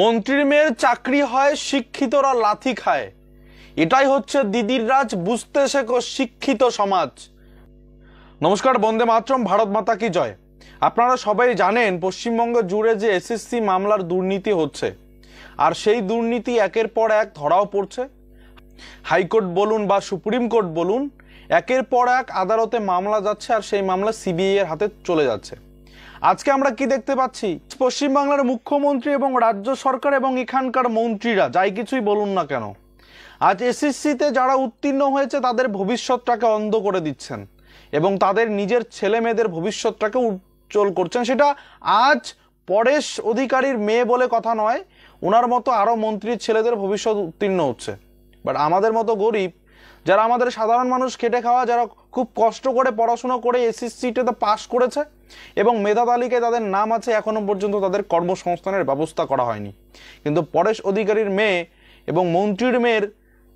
মন্ত্রীর মেয়ের চাকরি হয় শিক্ষিতরা লাথি খায় এটাই হচ্ছে দিদির রাজ বুঝতে শেখো শিক্ষিত সমাজ নমস্কার বন্দে মাতরম ভারত মাতা কি জয় আপনারা সবাই জানেন পশ্চিমবঙ্গ জুড়ে যে এসএসসি মামলার দুর্নীতি হচ্ছে আর সেই দুর্নীতি একের পর এক ধরাও পড়ছে হাইকোর্ট বলুন বা সুপ্রিম কোর্ট বলুন একের পর এক আদালতে মামলা যাচ্ছে আর সেই মামলা সিবিআই এর হাতে চলে যাচ্ছে আজকে আমরা কি দেখতে পাচ্ছি পশ্চিমবাংলার মুখ্যমন্ত্রী এবং রাজ্য সরকার এবং এখানকার মন্ত্রীরা যাই কিছুই বলুন না কেন আজ এসএসসিতে যারা উত্তীর্ণ হয়েছে তাদের ভবিষ্যৎটাকে অন্ধ করে দিচ্ছেন এবং তাদের নিজের ছেলে মেয়েদের ভবিষ্যৎটাকে উজ্জ্বল করছেন সেটা আজ পরেশ অধিকারীর মেয়ে বলে কথা নয় ওনার মতো আরও মন্ত্রীর ছেলেদের ভবিষ্যৎ উত্তীর্ণ হচ্ছে বাট আমাদের মতো গরিব যারা আমাদের সাধারণ মানুষ খেটে খাওয়া যারা খুব কষ্ট করে পড়াশুনো করে এসএসসিটাতে পাশ করেছে এবং মেধা তালিকায় তাদের নাম আছে এখনও পর্যন্ত তাদের কর্মসংস্থানের ব্যবস্থা করা হয়নি কিন্তু পরেশ অধিকারীর মেয়ে এবং মন্ত্রীর মেয়ের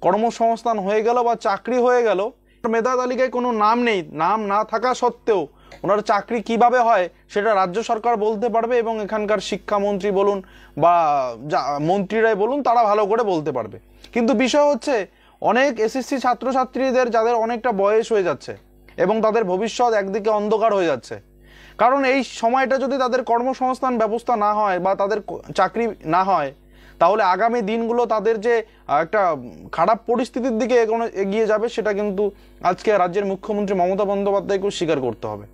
কর্মসংস্থান হয়ে গেল বা চাকরি হয়ে গেল মেধা তালিকায় কোনো নাম নেই নাম না থাকা সত্ত্বেও ওনার চাকরি কিভাবে হয় সেটা রাজ্য সরকার বলতে পারবে এবং এখানকার শিক্ষামন্ত্রী বলুন বা মন্ত্রীরাই বলুন তারা ভালো করে বলতে পারবে কিন্তু বিষয় হচ্ছে অনেক এসএসসি ছাত্রছাত্রীদের যাদের অনেকটা বয়স হয়ে যাচ্ছে এবং তাদের ভবিষ্যৎ একদিকে অন্ধকার হয়ে যাচ্ছে কারণ এই সময়টা যদি তাদের কর্মসংস্থান ব্যবস্থা না হয় বা তাদের চাকরি না হয় তাহলে আগামী দিনগুলো তাদের যে একটা খারাপ পরিস্থিতির দিকে এগিয়ে যাবে সেটা কিন্তু আজকে রাজ্যের মুখ্যমন্ত্রী মমতা বন্দ্যোপাধ্যায়কেও স্বীকার করতে হবে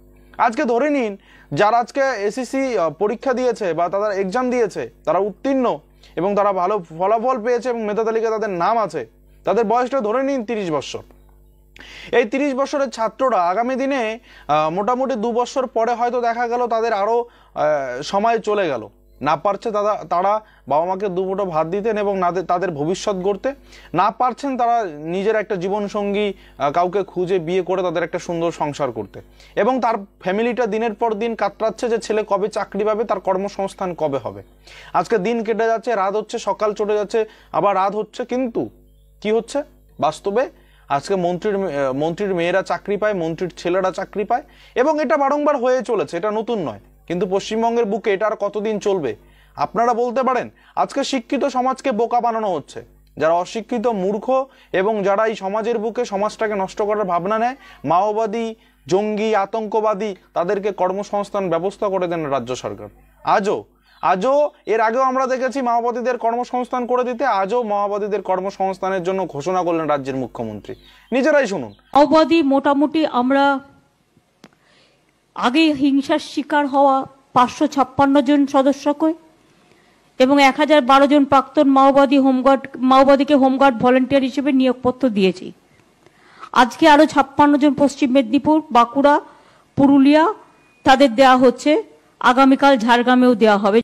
আজকে ধরে নিন যারা আজকে এসএসসি পরীক্ষা দিয়েছে বা তারা এক্সাম দিয়েছে তারা উত্তীর্ণ এবং তারা ভালো ফলাফল পেয়েছে এবং মেধা তালিকায় তাদের নাম আছে তাদের বয়সটা ধরে নিন তিরিশ বছর এই তিরিশ বছরের ছাত্ররা আগামী দিনে মোটামুটি দু বছর পরে হয়তো দেখা গেল তাদের আরও সময় চলে গেল না পারছে তারা তারা বাবা মাকে দুমুটো ভাত দিতেন এবং তাদের ভবিষ্যৎ গড়তে না পারছেন তারা নিজের একটা জীবনসঙ্গী কাউকে খুঁজে বিয়ে করে তাদের একটা সুন্দর সংসার করতে এবং তার ফ্যামিলিটা দিনের পর দিন কাতরাচ্ছে যে ছেলে কবে চাকরি পাবে তার কর্মসংস্থান কবে হবে আজকে দিন কেটে যাচ্ছে রাত হচ্ছে সকাল চলে যাচ্ছে আবার রাত হচ্ছে কিন্তু কি হচ্ছে বাস্তবে আজকে মন্ত্রীর মন্ত্রীর মেয়েরা চাকরি পায় মন্ত্রীর ছেলেরা চাকরি পায় এবং এটা বারংবার হয়ে চলেছে এটা নতুন নয় কিন্তু পশ্চিমবঙ্গের বুকে এটা আর কতদিন চলবে আপনারা বলতে পারেন আজকে শিক্ষিত সমাজকে বোকা বানানো হচ্ছে যারা অশিক্ষিত মূর্খ এবং যারা এই সমাজের বুকে সমাজটাকে নষ্ট করার ভাবনা নেয় মাওবাদী জঙ্গি আতঙ্কবাদী তাদেরকে কর্মসংস্থান ব্যবস্থা করে দেন রাজ্য সরকার আজও আজও এর আগেও আমরা দেখেছি মাওবাদীদের কর্মসংস্থান করে দিতে আজও মাওবাদীদের কর্মসংস্থানের জন্য ঘোষণা করলেন রাজ্যের মুখ্যমন্ত্রী নিজেরাই শুনুন মাওবাদী মোটামুটি আমরা আগে হিংসার শিকার হওয়া পাঁচশো ছাপ্পান্ন জন সদস্যকে এবং এক হাজার বারো জন প্রাক্তন মাওবাদী হোমগার্ড মাওবাদীকে হোমগার্ড ভলেন্টিয়ার হিসেবে নিয়োগপত্র দিয়েছি আজকে আরও ছাপ্পান্ন জন পশ্চিম মেদিনীপুর বাঁকুড়া পুরুলিয়া তাদের দেয়া হচ্ছে আগামীকাল ঝাড়গ্রামেও দেওয়া হবে